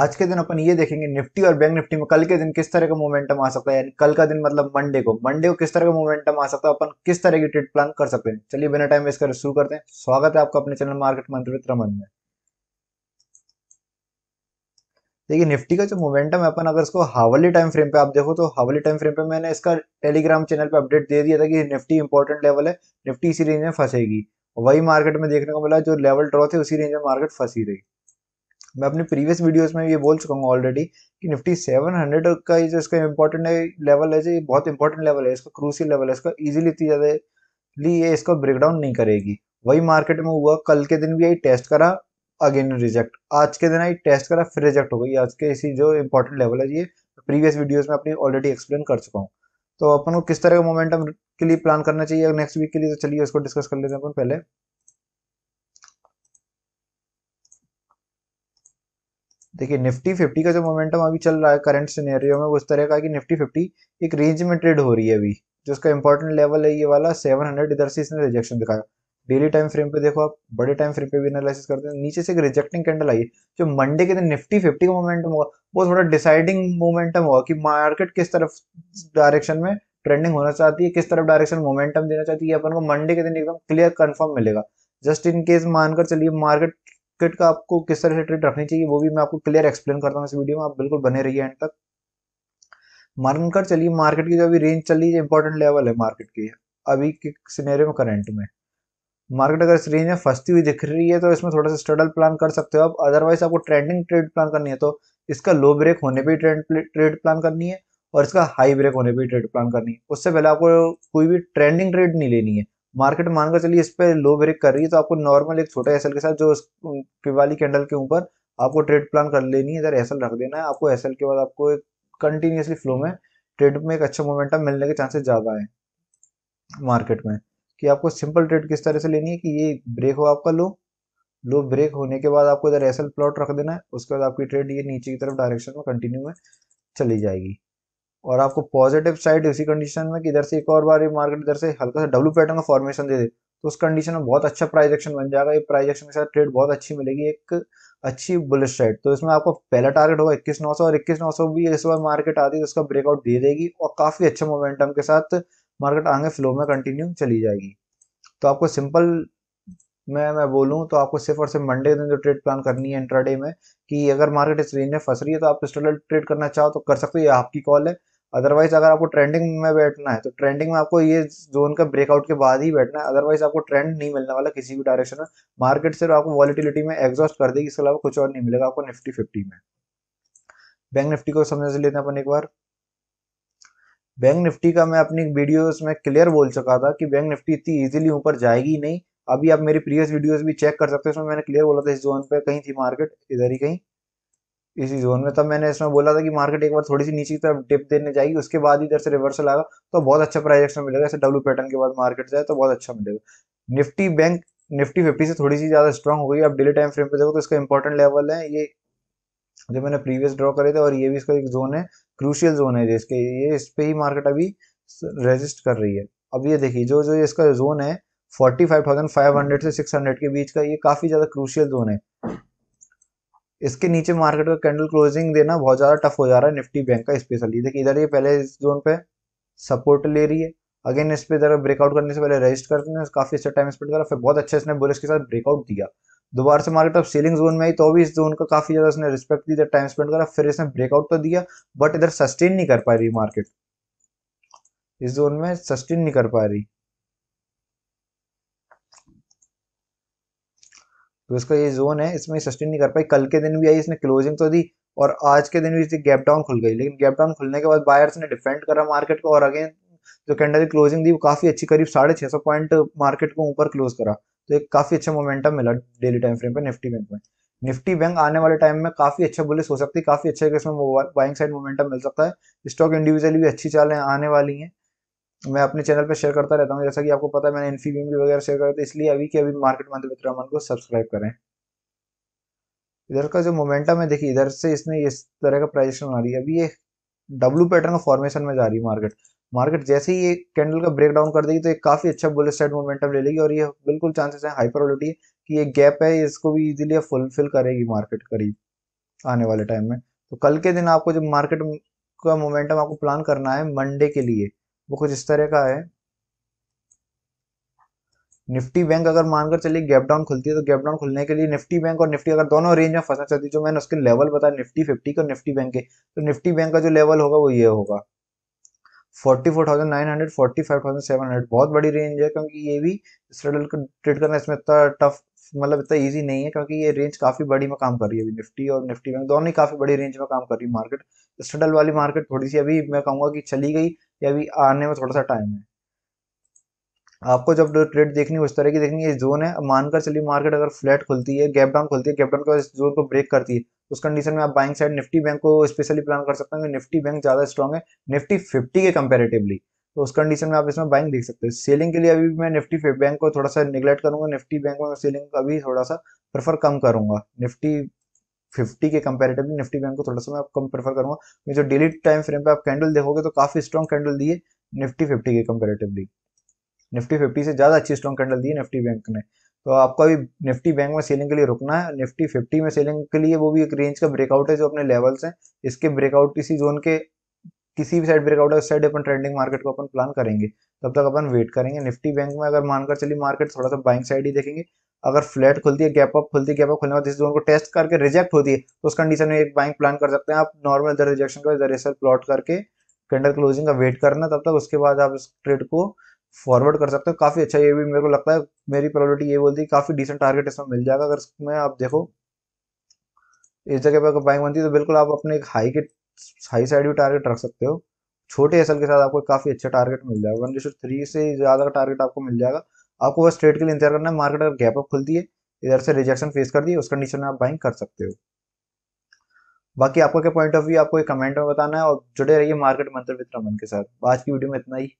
आज के दिन अपन ये देखेंगे निफ्टी और बैंक निफ्टी में कल के दिन किस तरह का मोमेंटम आ सकता है यानी कल का दिन मतलब मंडे को मंडे को किस तरह का मोमेंटम आ सकता है अपन किस तरह की ट्रेड प्लान कर सकते हैं चलिए बिना टाइम वेस्ट कर शुरू करते हैं स्वागत है आपका अपने चैनल मार्केट मंत्र रमन में देखिए निफ्टी का जो मोमेंटम है अपन अगर इसको हावली टाइम फ्रेम पे आप देखो तो हावली टाइम फ्रेम पे मैंने इसका टेलीग्राम चैनल पे अपडेट दे दिया था कि निफ्टी इंपॉर्टेंट लेवल है निफ्टी इसी रेंज में फंसेगी वही मार्केट में देखने को मिला जो लेवल ड्रॉ थे उसी रेंज में मार्केट फंसी रही मैं अपने प्रीवियस वीडियोस में ये बोल चुका हूँ ऑलरेडी कि निफ्टी 700 का ये जो इसका इंपॉर्टेंट लेवल है जो ये बहुत इंपॉर्टेंट लेवल है इसका क्रूसी लेवल है इसका इजीली इतनी ज़्यादा ली ये इसका ब्रेकडाउन नहीं करेगी वही मार्केट में हुआ कल के दिन भी आई टेस्ट करा अगेन रिजेक्ट आज के दिन आई टेस्ट करा फिर रिजेक्ट हो गई आज के इसी जो इम्पोर्टेंट लेवल है ये प्रीवियस वीडियोज में अपनी ऑलरेडी एक्सप्लेन कर चुका हूँ तो अपन को किस तरह का मोमेंटम के लिए प्लान करना चाहिए नेक्स्ट वीक के लिए तो चलिए उसको डिस्कस कर लेते हैं अपन पहले देखिए निफ्टी फिफ्टी का जो मोमेंटम अभी चल रहा है करंट सिनेरियो में वो इस तरह का कि निफ्टी फिफ्टी एक रेंज में ट्रेड हो रही है अभी जो उसका इंपॉर्टेंट लेवल है ये वाला सेवन हंड्रेड इधर से इसने रिजेक्शन दिखाया डेली टाइम फ्रेम पे देखो आप बड़े टाइम फ्रेम पे भी एनालिसिस करते हैं नीचे से एक रिजेक्टिंग कैंडल आई जो मंडे के दिन निफ्टी फिफ्टी का मोमेंटम हुआ वो थोड़ा डिसाइडिंग मोमेंटम हुआ कि मार्केट किस तरफ डायरेक्शन में ट्रेंडिंग होना चाहती है किस तरफ डायरेक्शन मोमेंटम देना चाहती है अपन को मंडे के दिन एकदम क्लियर कन्फर्म मिलेगा जस्ट इन केस मानकर चलिए मार्केट किट का आपको किस तरह से ट्रेड रखनी चाहिए वो भी मैं आपको क्लियर एक्सप्लेन करता हूँ इस वीडियो में आप बिल्कुल बने रहिए एंड तक मानकर चलिए मार्केट की जो अभी रेंज चल रही है इंपॉर्टेंट लेवल है मार्केट की अभी के सिनेरियो में करंट में मार्केट अगर इस रेंज में फंसती हुई दिख रही है तो इसमें थोड़ा सा स्टडल प्लान कर सकते हो आप अदरवाइज आपको ट्रेंडिंग ट्रेड प्लान करनी है तो इसका लो ब्रेक होने पर ट्रेंड ट्रेड प्लान करनी है और इसका हाई ब्रेक होने पर ट्रेड प्लान करनी है उससे पहले आपको कोई भी ट्रेंडिंग ट्रेड नहीं लेनी है मार्केट मानकर चलिए इस पर लो ब्रेक कर रही है तो आपको नॉर्मल एक छोटा एसएल के साथ जो वाली कैंडल के ऊपर आपको ट्रेड प्लान कर लेनी है इधर एसएल रख देना है आपको एसएल के बाद आपको एक कंटिन्यूसली फ्लो में ट्रेड में एक अच्छा मोमेंटम मिलने के चांसेस ज़्यादा है मार्केट में कि आपको सिंपल ट्रेड किस तरह से लेनी है कि ये ब्रेक हो आपका लो लो ब्रेक होने के बाद आपको इधर एस प्लॉट रख देना है उसके बाद आपकी ट्रेड ये नीचे की तरफ डायरेक्शन में कंटिन्यू में चली जाएगी और आपको पॉजिटिव साइड उसी कंडीशन में कि इधर से एक और बार ये मार्केट इधर से हल्का सा डब्ल्यू पैटर्न का फॉर्मेशन दे दे तो उस कंडीशन में बहुत अच्छा प्राइज एक्शन बन जाएगा ये प्राइज एक्शन के साथ ट्रेड बहुत अच्छी मिलेगी एक अच्छी बुलिश साइड तो इसमें आपको पहला टारगेट होगा इक्कीस नौ सौ और इक्कीस नौ सौ भी इस बार मार्केट आती है तो उसका ब्रेकआउट दे देगी और काफी अच्छा मोमेंटम के साथ मार्केट आगे फ्लो में कंटिन्यू चली जाएगी तो आपको सिंपल मैं मैं बोलूं तो आपको सिर्फ और सिर्फ मंडे के दिन जो ट्रेड प्लान करनी है इंट्राडे में कि अगर मार्केट इस रेंज में फंस रही है तो आप स्टैंडर्ड ट्रेड करना चाहो तो कर सकते हो ये आपकी कॉल है अदरवाइज अगर आपको ट्रेंडिंग में बैठना है तो ट्रेंडिंग में आपको ये जोन का ब्रेकआउट के बाद ही बैठना है अदरवाइज आपको ट्रेंड नहीं मिलने वाला किसी भी डायरेक्शन में मार्केट सिर्फ आपको वॉलिटिलिटी में एग्जॉस्ट कर देगी इसके अलावा कुछ और नहीं मिलेगा आपको निफ्टी फिफ्टी में बैंक निफ्टी को समझ लेते हैं अपन एक बार बैंक निफ्टी का मैं अपनी वीडियोस में क्लियर बोल चुका था कि बैंक निफ्टी इतनी इजीली ऊपर जाएगी नहीं अभी आप मेरी प्रीवियस वीडियोस भी चेक कर सकते हैं इसमें मैंने क्लियर बोला था इस जोन पे कहीं थी मार्केट इधर ही कहीं इसी जोन में तब मैंने इसमें बोला था कि मार्केट एक बार थोड़ी सी नीचे की तरफ डिप देने जाएगी उसके बाद इधर से रिवर्सल आएगा तो बहुत अच्छा प्राइस एक्शन मिलेगा ऐसे डब्ल्यू पैटर्न के बाद मार्केट जाए तो बहुत अच्छा मिलेगा निफ्टी बैंक निफ्टी फिफ्टी से थोड़ी सी ज्यादा स्ट्रांग हो गई अब डेली टाइम फ्रेम पे देखो तो इसका इंपॉर्टेंट लेवल है ये जो मैंने प्रीवियस ड्रॉ करे थे और ये भी इसका एक जोन है क्रूशियल जोन है इसके ये इस पे ही मार्केट अभी रेजिस्ट कर रही है अब ये देखिए जो जो इसका जोन है forty five five thousand hundred से सिक्स हंड्रेड के बीच का ये काफी ज्यादा क्रूशियल जोन है इसके नीचे मार्केट का कैंडल क्लोजिंग देना बहुत ज़्यादा टफ हो जा रहा है निफ्टी बैंक का स्पेशली देखिए इधर ये पहले इस जोन पे सपोर्ट ले रही है अगेन इस पे इधर ब्रेकआउट करने से पहले रजिस्ट हैं काफ़ी अच्छा टाइम स्पेंड करा फिर बहुत अच्छे इसने बुलिस के साथ ब्रेकआउट दिया दोबारा से मार्केट अब सेलिंग जोन में आई तो भी इस जोन का काफ़ी ज़्यादा इसने रिस्पेक्ट दिया टाइम स्पेंड करा फिर इसने ब्रेकआउट तो दिया बट इधर सस्टेन नहीं कर पा रही मार्केट इस जोन में सस्टेन नहीं कर पा रही तो इसका ये जोन है इसमें सस्टेन नहीं कर पाई कल के दिन भी आई इसने क्लोजिंग तो दी और आज के दिन भी इसकी गैप डाउन खुल गई लेकिन गैप डाउन खुलने के बाद बायर्स ने डिफेंड करा मार्केट को और अगेन जो कैंडल क्लोजिंग दी वो काफी अच्छी करीब साढ़े छह सौ पॉइंट मार्केट को ऊपर क्लोज करा तो एक काफी अच्छा मोमेंटम मिला डेली टाइम फ्रेम पे निफ्टी बैंक में निफ्टी बैंक आने वाले टाइम में काफी अच्छा बुलिस हो सकती है काफी अच्छा इसमें बाइंग साइड मोमेंटम मिल सकता है स्टॉक इंडिविजुअली भी अच्छी चालें आने वाली हैं मैं अपने चैनल पर शेयर करता रहता हूँ जैसा कि आपको पता है मैंने इन्फीबीम भी वगैरह शेयर करा था इसलिए अभी के अभी मार्केट मंथ मित्र अमन को सब्सक्राइब करें इधर का जो मोमेंटम है देखिए इधर से इसने इस तरह का प्राइजेशन बना रही है अभी ये डब्लू पैटर्न का फॉर्मेशन में जा रही है मार्केट मार्केट जैसे ही ये कैंडल का ब्रेक डाउन कर देगी तो एक काफी अच्छा बुलेट साइड मोमेंटम ले लेगी और ये बिल्कुल चांसेस है हाई प्रोबेबिलिटी कि ये गैप है इसको भी इजिली फुलफिल करेगी मार्केट करीब आने वाले टाइम में तो कल के दिन आपको जब मार्केट का मोमेंटम आपको प्लान करना है मंडे के लिए वो कुछ इस तरह का है निफ्टी बैंक अगर मानकर चलिए गैप डाउन खुलती है तो गैप डाउन खुलने के लिए निफ्टी बैंक और निफ्टी अगर दोनों रेंज में फंसना चाहती है जो मैंने उसके लेवल बताया निफ्टी फिफ्टी का और निफ्टी बैंक के तो निफ्टी बैंक का जो लेवल होगा वो ये होगा फोर्टी बहुत बड़ी रेंज है क्योंकि ये भी स्ट्रगल को ट्रेड करना इसमें इतना टफ मतलब इतना इजी नहीं है क्योंकि ये रेंज काफ़ी बड़ी में काम कर रही है अभी निफ्टी और निफ्टी बैंक दोनों ही काफ़ी बड़ी रेंज में काम कर रही है मार्केट स्टडल वाली मार्केट थोड़ी सी अभी मैं कहूंगा कि चली गई या अभी आने में थोड़ा सा टाइम है आपको जब ट्रेड देखनी हो उस तरह की देखनी है जोन है मानकर चलिए मार्केट अगर फ्लैट खुलती है गैप डाउन खुलती है गैप डाउन के जोन को ब्रेक करती है उस कंडीशन में आप बाइंग साइड निफ्टी बैंक को स्पेशली प्लान कर सकते हैं निफ्टी बैंक ज़्यादा स्ट्रॉग है निफ्टी फिफ्टी के कंपेरेटिवली तो उस कंडीशन में आप इसमें बाइंग देख सकते हैं सेलिंग के लिए अभी मैं निफ्टी बैंक को थोड़ा सा निगलेक्ट करूंगा निफ्टी बैंक में सेलिंग अभी थोड़ा सा प्रेफर कम करूंगा निफ्टी फिफ्टी के कंपेरेटिवली निफ्टी बैंक को थोड़ा सा मैं कम प्रेफर करूंगा जो डेली टाइम फ्रेम पे आप कैंडल देखोगे तो काफी स्ट्रॉन्ग कैंडल दिए निफ्टी फिफ्टी के कंपेरेटिवली निफ्टी फिफ्टी से ज़्यादा अच्छी स्ट्रॉन्ग कैंडल दी निफ्टी बैंक ने तो आपका भी निफ्टी बैंक में सेलिंग के लिए रुकना है निफ्टी फिफ्टी में सेलिंग के लिए वो भी एक रेंज का ब्रेकआउट है जो अपने लेवल्स हैं इसके ब्रेकआउट किसी जोन के किसी भी साइड ब्रेकआउट है उस साइड अपन ट्रेंडिंग मार्केट को अपन प्लान करेंगे तब तक अपन वेट करेंगे निफ्टी बैंक में अगर मानकर चलिए मार्केट थोड़ा सा बाइंग साइड ही देखेंगे अगर फ्लैट खुलती है गैप अप खुलती है गैप अप खुलने बाद इस जोन को टेस्ट करके रिजेक्ट होती है तो उस कंडीशन में एक बाइंग प्लान कर सकते हैं आप नॉर्मल इधर रिजेक्शन का इधर रिसर्च प्लॉट करके कैंडल क्लोजिंग का वेट करना तब तक उसके बाद आप इस ट्रेड को फॉरवर्ड कर सकते हो काफ़ी अच्छा ये भी मेरे को लगता है मेरी प्रॉब्लिटी ये बोलती है काफ़ी डिसेंट टारगेट इसमें मिल जाएगा अगर इसमें आप देखो इस जगह पर बाइंग बनती है तो बिल्कुल आप अपने एक हाई के हाई साइड भी टारगेट रख सकते हो छोटे एसल के साथ आपको काफ़ी अच्छा टारगेट मिल जाएगा वन थ्री से ज़्यादा टारगेट आपको मिल जाएगा आपको बस ट्रेड के लिए इंतजार करना है मार्केट अगर गैप अप खुलती है इधर से रिजेक्शन फेस कर दिए उस कंडीशन में आप बाइंग कर सकते हो बाकी आपको क्या पॉइंट ऑफ व्यू आपको एक कमेंट में बताना है और जुड़े रहिए मार्केट मंत्र मित्र मन के साथ आज की वीडियो में इतना ही